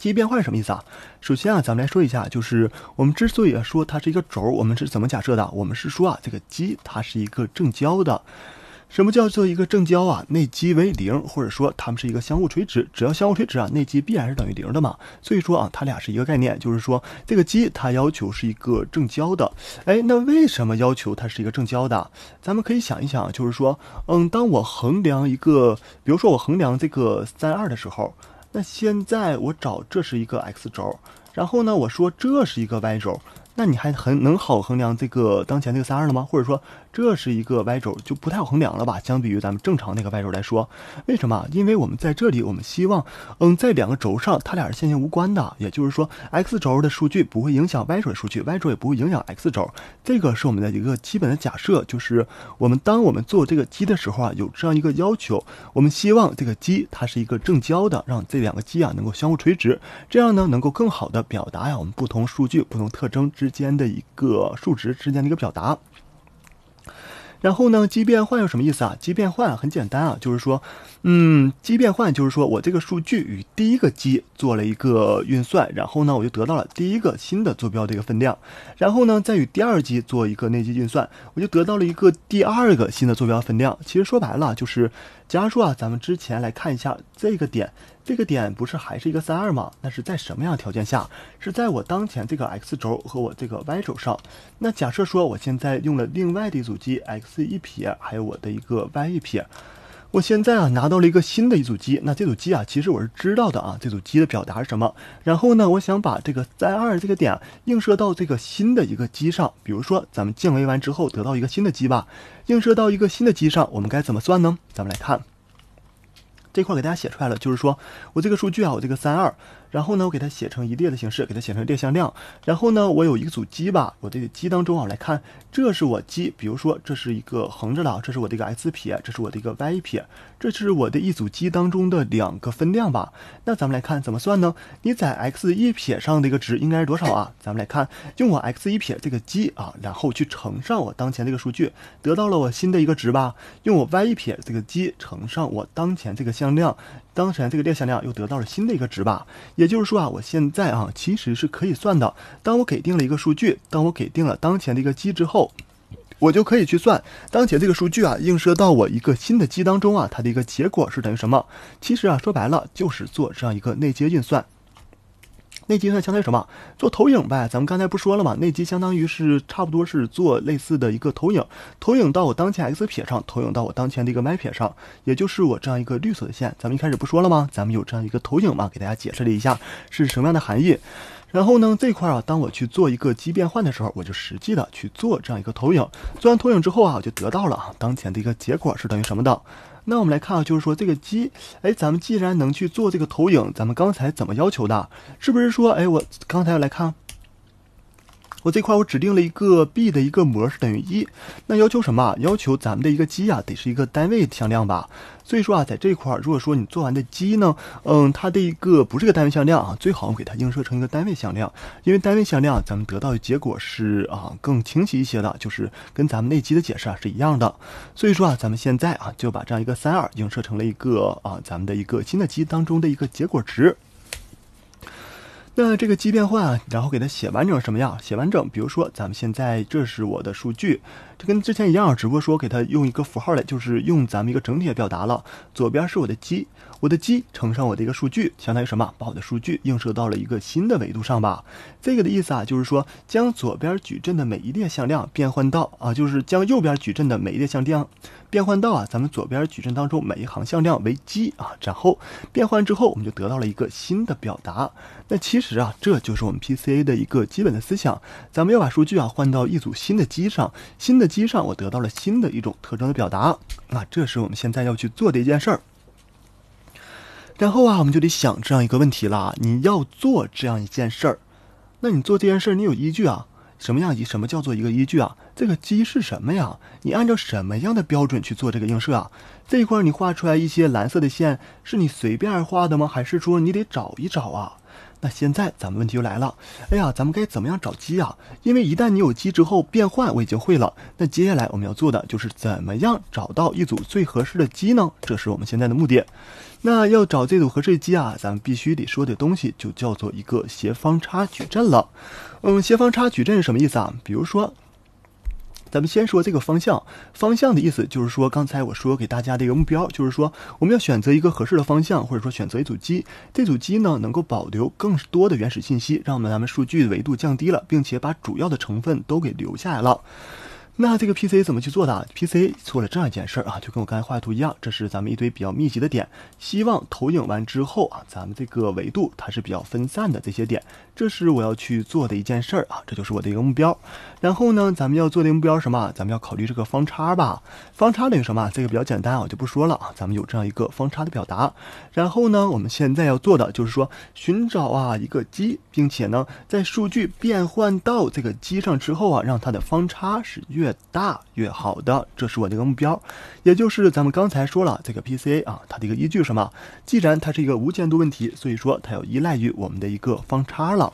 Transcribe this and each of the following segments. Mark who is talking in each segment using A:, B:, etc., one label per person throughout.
A: 积变换什么意思啊？首先啊，咱们来说一下，就是我们之所以说它是一个轴，我们是怎么假设的？我们是说啊，这个积它是一个正交的。什么叫做一个正交啊？内积为零，或者说它们是一个相互垂直。只要相互垂直啊，内积必然是等于零的嘛。所以说啊，它俩是一个概念，就是说这个积它要求是一个正交的。哎，那为什么要求它是一个正交的？咱们可以想一想，就是说，嗯，当我衡量一个，比如说我衡量这个三二的时候。那现在我找这是一个 x 轴，然后呢，我说这是一个 y 轴，那你还很能好衡量这个当前这个三二了吗？或者说？这是一个 y 轴，就不太好衡量了吧？相比于咱们正常那个 y 轴来说，为什么？因为我们在这里，我们希望，嗯，在两个轴上，它俩是线性无关的。也就是说，x 轴的数据不会影响 y 轴的数据，y 轴也不会影响 x 轴。这个是我们的一个基本的假设，就是我们当我们做这个基的时候啊，有这样一个要求，我们希望这个基它是一个正交的，让这两个积啊能够相互垂直，这样呢能够更好的表达呀我们不同数据、不同特征之间的一个数值之间的一个表达。然后呢，基变换有什么意思啊？基变换很简单啊，就是说，嗯，基变换就是说我这个数据与第一个基做了一个运算，然后呢，我就得到了第一个新的坐标的一个分量，然后呢，再与第二个基做一个内积运算，我就得到了一个第二个新的坐标分量。其实说白了就是，假如说啊，咱们之前来看一下这个点。这个点不是还是一个三二吗？那是在什么样条件下？是在我当前这个 x 轴和我这个 y 轴上。那假设说我现在用了另外的一组机 x 一撇，还有我的一个 y 一撇，我现在啊拿到了一个新的一组机，那这组机啊，其实我是知道的啊，这组机的表达是什么？然后呢，我想把这个三二这个点映射到这个新的一个机上。比如说咱们降维完之后得到一个新的机吧，映射到一个新的机上，我们该怎么算呢？咱们来看。这块给大家写出来了，就是说我这个数据啊，我这个三二。然后呢，我给它写成一列的形式，给它写成列向量。然后呢，我有一组基吧，我这个基当中啊，来看，这是我基，比如说这是一个横着的，这是我的一个 x 撇，这是我的一个 y 一撇，这是我的一组基当中的两个分量吧。那咱们来看怎么算呢？你在 x 一撇上的一个值应该是多少啊？咱们来看，用我 x 一撇这个基啊，然后去乘上我当前这个数据，得到了我新的一个值吧？用我 y 一撇这个基乘上我当前这个向量，当前这个列向量又得到了新的一个值吧？也就是说啊，我现在啊其实是可以算的。当我给定了一个数据，当我给定了当前的一个基之后，我就可以去算当前这个数据啊映射到我一个新的基当中啊，它的一个结果是等于什么？其实啊说白了就是做这样一个内接运算。内积呢相当于什么？做投影呗，咱们刚才不说了吗？内积相当于是差不多是做类似的一个投影，投影到我当前 x 撇上，投影到我当前的一个 y 撇上，也就是我这样一个绿色的线。咱们一开始不说了吗？咱们有这样一个投影嘛？给大家解释了一下是什么样的含义。然后呢，这块啊，当我去做一个基变换的时候，我就实际的去做这样一个投影。做完投影之后啊，我就得到了当前的一个结果是等于什么的。那我们来看啊，就是说这个机，哎，咱们既然能去做这个投影，咱们刚才怎么要求的？是不是说，哎，我刚才来看。我这块我指定了一个 b 的一个模是等于一，那要求什么？要求咱们的一个积啊，得是一个单位向量吧。所以说啊，在这块如果说你做完的积呢，嗯，它的一个不是个单位向量啊，最好给它映射成一个单位向量，因为单位向量咱们得到的结果是啊更清晰一些的，就是跟咱们那基的解释啊是一样的。所以说啊，咱们现在啊就把这样一个三二映射成了一个啊咱们的一个新的积当中的一个结果值。那这个基变换，然后给它写完整什么样？写完整，比如说，咱们现在这是我的数据。这跟之前一样，只不过说给它用一个符号来，就是用咱们一个整体的表达了。左边是我的基，我的基乘上我的一个数据，相当于什么？把我的数据映射到了一个新的维度上吧。这个的意思啊，就是说将左边矩阵的每一列向量变换到啊，就是将右边矩阵的每一列向量变换到啊，咱们左边矩阵当中每一行向量为基啊，然后变换之后，我们就得到了一个新的表达。那其实啊，这就是我们 PCA 的一个基本的思想。咱们要把数据啊换到一组新的基上，新的。机上我得到了新的一种特征的表达，那这是我们现在要去做的一件事儿。然后啊，我们就得想这样一个问题了：你要做这样一件事儿，那你做这件事儿你有依据啊？什么样以什么叫做一个依据啊？这个机是什么呀？你按照什么样的标准去做这个映射啊？这一块你画出来一些蓝色的线是你随便画的吗？还是说你得找一找啊？那现在咱们问题就来了，哎呀，咱们该怎么样找鸡啊？因为一旦你有鸡之后变换我已经会了，那接下来我们要做的就是怎么样找到一组最合适的鸡呢？这是我们现在的目的。那要找这组合适的鸡啊，咱们必须得说的东西，就叫做一个斜方差矩阵了。嗯，斜方差矩阵是什么意思啊？比如说。咱们先说这个方向，方向的意思就是说，刚才我说给大家的一个目标，就是说，我们要选择一个合适的方向，或者说选择一组机。这组机呢能够保留更多的原始信息，让我们咱们数据维度降低了，并且把主要的成分都给留下来了。那这个 PC 怎么去做的？PC 做了这样一件事儿啊，就跟我刚才画的图一样，这是咱们一堆比较密集的点，希望投影完之后啊，咱们这个维度它是比较分散的这些点，这是我要去做的一件事儿啊，这就是我的一个目标。然后呢，咱们要做的目标什么？咱们要考虑这个方差吧，方差等于什么？这个比较简单啊，我就不说了啊，咱们有这样一个方差的表达。然后呢，我们现在要做的就是说寻找啊一个基，并且呢，在数据变换到这个基上之后啊，让它的方差是越。越大越好的，这是我的一个目标，也就是咱们刚才说了这个 PCA 啊，它的一个依据是什么？既然它是一个无监督问题，所以说它要依赖于我们的一个方差了。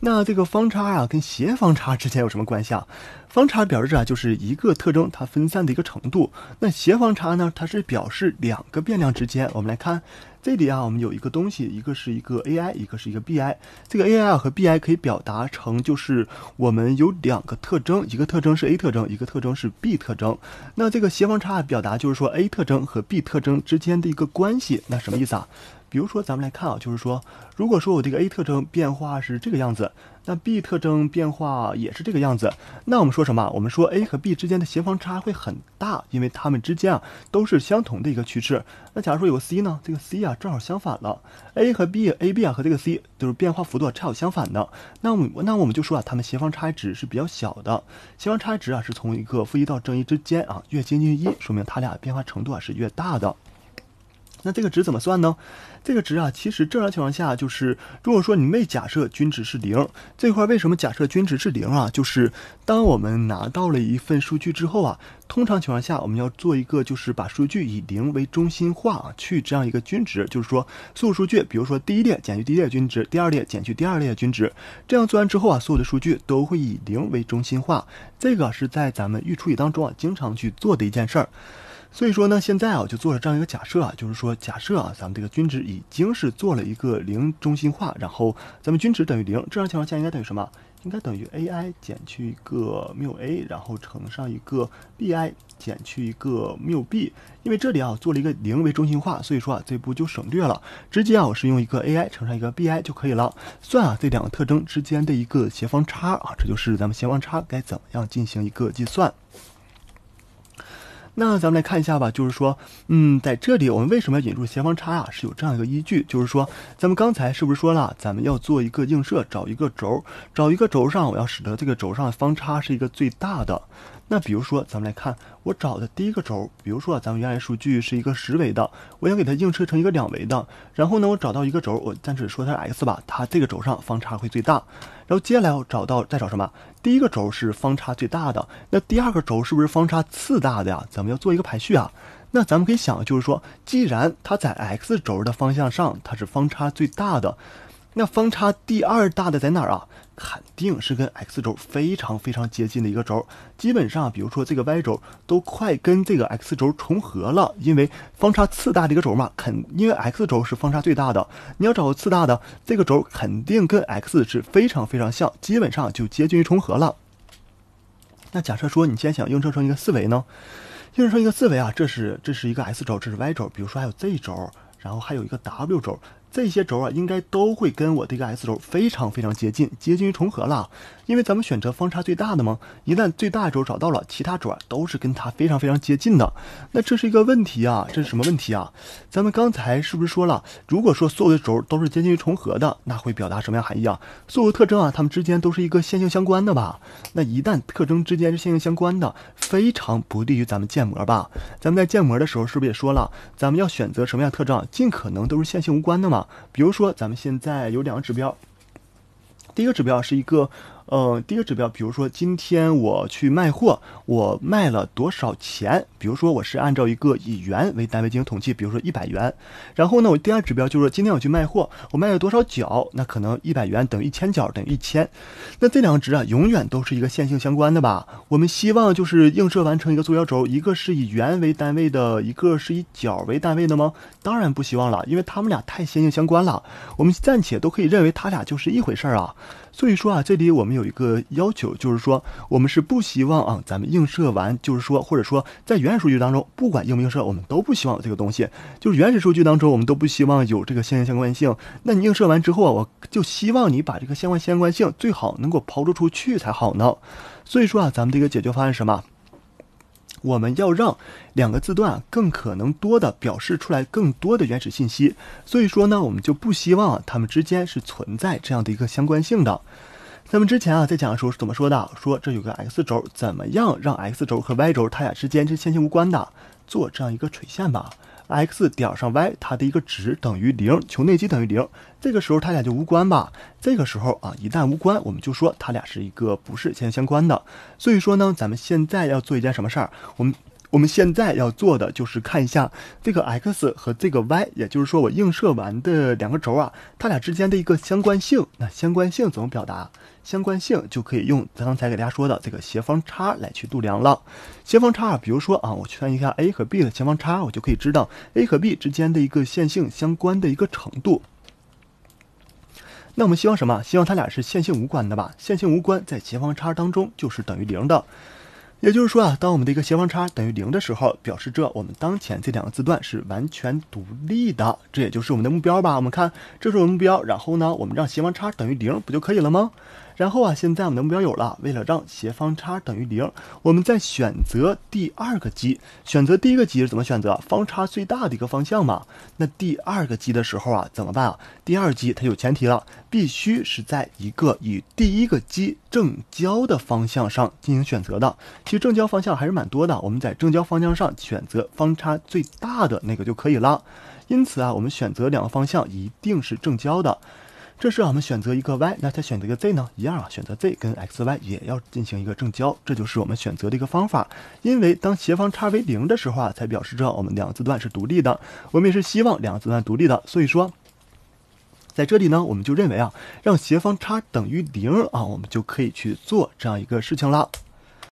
A: 那这个方差啊，跟斜方差之间有什么关系啊？方差表示啊，就是一个特征它分散的一个程度。那斜方差呢？它是表示两个变量之间。我们来看这里啊，我们有一个东西，一个是一个 a i，一个是一个 b i。这个 a i 和 b i 可以表达成，就是我们有两个特征，一个特征是 a 特征，一个特征是 b 特征。那这个斜方差表达就是说 a 特征和 b 特征之间的一个关系。那什么意思啊？比如说咱们来看啊，就是说，如果说我这个 a 特征变化是这个样子。那 b 特征变化也是这个样子。那我们说什么？我们说 a 和 b 之间的协方差会很大，因为它们之间啊都是相同的一个趋势。那假如说有个 c 呢？这个 c 啊正好相反了。a 和 b，ab 啊和这个 c 就是变化幅度恰好相反的。那我们那我们就说啊，它们协方差值是比较小的。协方差值啊是从一个负一到正一之间啊，越接近一，说明它俩变化程度啊是越大的。那这个值怎么算呢？这个值啊，其实正常情况下就是，如果说你没假设均值是零，这块为什么假设均值是零啊？就是当我们拿到了一份数据之后啊，通常情况下我们要做一个，就是把数据以零为中心化去这样一个均值，就是说所有数据，比如说第一列减去第一列均值，第二列减去第二列均值，这样做完之后啊，所有的数据都会以零为中心化，这个是在咱们预处理当中啊经常去做的一件事儿。所以说呢，现在啊，我就做了这样一个假设啊，就是说，假设啊，咱们这个均值已经是做了一个零中心化，然后咱们均值等于零，这样情况下应该等于什么？应该等于 a i 减去一个缪 a，然后乘上一个 b i 减去一个缪 b。因为这里啊做了一个零为中心化，所以说啊这步就省略了，直接啊我是用一个 a i 乘上一个 b i 就可以了，算啊这两个特征之间的一个协方差啊，这就是咱们协方差该怎么样进行一个计算。那咱们来看一下吧，就是说，嗯，在这里我们为什么要引入斜方差啊？是有这样一个依据，就是说，咱们刚才是不是说了，咱们要做一个映射，找一个轴，找一个轴上，我要使得这个轴上方差是一个最大的。那比如说，咱们来看我找的第一个轴，比如说咱们原来数据是一个十维的，我想给它映射成一个两维的。然后呢，我找到一个轴，我暂时说它是 x 吧，它这个轴上方差会最大。然后接下来我找到再找什么？第一个轴是方差最大的，那第二个轴是不是方差次大的呀？咱们要做一个排序啊。那咱们可以想，就是说，既然它在 x 轴的方向上它是方差最大的。那方差第二大的在哪儿啊？肯定是跟 x 轴非常非常接近的一个轴，基本上，比如说这个 y 轴都快跟这个 x 轴重合了，因为方差次大的一个轴嘛，肯因为 x 轴是方差最大的，你要找个次大的这个轴，肯定跟 x 是非常非常像，基本上就接近于重合了。那假设说你先想映射成一个四维呢，映射成一个四维啊，这是这是一个 s 轴，这是 y 轴，比如说还有 z 轴，然后还有一个 w 轴。这些轴啊，应该都会跟我的一个 S 轴非常非常接近，接近于重合了。因为咱们选择方差最大的嘛，一旦最大轴找到了，其他轴都是跟它非常非常接近的。那这是一个问题啊，这是什么问题啊？咱们刚才是不是说了，如果说所有的轴都是接近于重合的，那会表达什么样含义啊？所有特征啊，它们之间都是一个线性相关的吧？那一旦特征之间是线性相关的，非常不利于咱们建模吧？咱们在建模的时候是不是也说了，咱们要选择什么样特征，尽可能都是线性无关的嘛？比如说，咱们现在有两个指标，第一个指标是一个。呃，第一个指标，比如说今天我去卖货，我卖了多少钱？比如说我是按照一个以元为单位进行统计，比如说一百元，然后呢，我第二指标就是说今天我去卖货，我卖了多少角？那可能一百元等于一千角等于一千，那这两个值啊，永远都是一个线性相关的吧？我们希望就是映射完成一个坐标轴，一个是以元为单位的，一个是以角为单位的吗？当然不希望了，因为它们俩太线性相关了。我们暂且都可以认为它俩就是一回事儿啊。所以说啊，这里我们有一个要求，就是说，我们是不希望啊，咱们映射完，就是说，或者说，在原始数据当中，不管映不映射，我们都不希望有这个东西。就是原始数据当中，我们都不希望有这个线性相关性。那你映射完之后啊，我就希望你把这个相关相关性最好能够抛出去才好呢。所以说啊，咱们这个解决方案是什么？我们要让两个字段更可能多的表示出来更多的原始信息，所以说呢，我们就不希望它们之间是存在这样的一个相关性的。咱们之前啊在讲的时候是怎么说的？说这有个 x 轴，怎么样让 x 轴和 y 轴它俩之间是线性无关的，做这样一个垂线吧。x 点上 y，它的一个值等于零，求内积等于零，这个时候它俩就无关吧？这个时候啊，一旦无关，我们就说它俩是一个不是线相关的。所以说呢，咱们现在要做一件什么事儿？我们。我们现在要做的就是看一下这个 x 和这个 y，也就是说我映射完的两个轴啊，它俩之间的一个相关性。那相关性怎么表达？相关性就可以用刚才给大家说的这个斜方差来去度量了。斜方差，啊，比如说啊，我去算一下 a 和 b 的斜方差，我就可以知道 a 和 b 之间的一个线性相关的一个程度。那我们希望什么？希望它俩是线性无关的吧？线性无关在斜方差当中就是等于零的。也就是说啊，当我们的一个斜方差等于零的时候，表示这我们当前这两个字段是完全独立的。这也就是我们的目标吧？我们看这是我们目标，然后呢，我们让斜方差等于零不就可以了吗？然后啊，现在我们的目标有了。为了让斜方差等于零，我们再选择第二个基。选择第一个基是怎么选择？方差最大的一个方向嘛。那第二个基的时候啊，怎么办啊？第二基它有前提了，必须是在一个与第一个基正交的方向上进行选择的。其实正交方向还是蛮多的，我们在正交方向上选择方差最大的那个就可以了。因此啊，我们选择两个方向一定是正交的。这是我们选择一个 y，那再选择一个 z 呢？一样啊，选择 z 跟 x y 也要进行一个正交，这就是我们选择的一个方法。因为当斜方差为零的时候啊，才表示着我们两个字段是独立的。我们也是希望两个字段独立的，所以说，在这里呢，我们就认为啊，让斜方差等于零啊，我们就可以去做这样一个事情了。